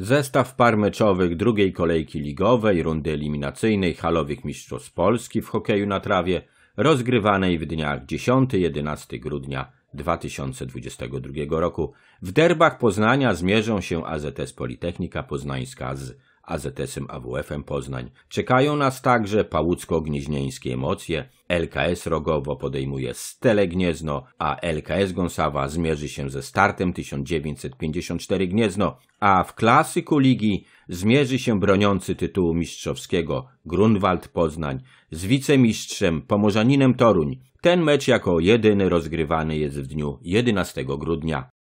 Zestaw par meczowych drugiej kolejki ligowej rundy eliminacyjnej halowych mistrzostw Polski w hokeju na trawie rozgrywanej w dniach 10-11 grudnia 2022 roku. W derbach Poznania zmierzą się AZS Politechnika Poznańska z AZS-em AWF-em Poznań. Czekają nas także pałucko-gnieźnieńskie emocje, LKS Rogowo podejmuje Stele Gniezno, a LKS Gąsawa zmierzy się ze startem 1954 Gniezno, a w klasyku ligi zmierzy się broniący tytułu mistrzowskiego Grunwald Poznań z wicemistrzem Pomorzaninem Toruń. Ten mecz jako jedyny rozgrywany jest w dniu 11 grudnia.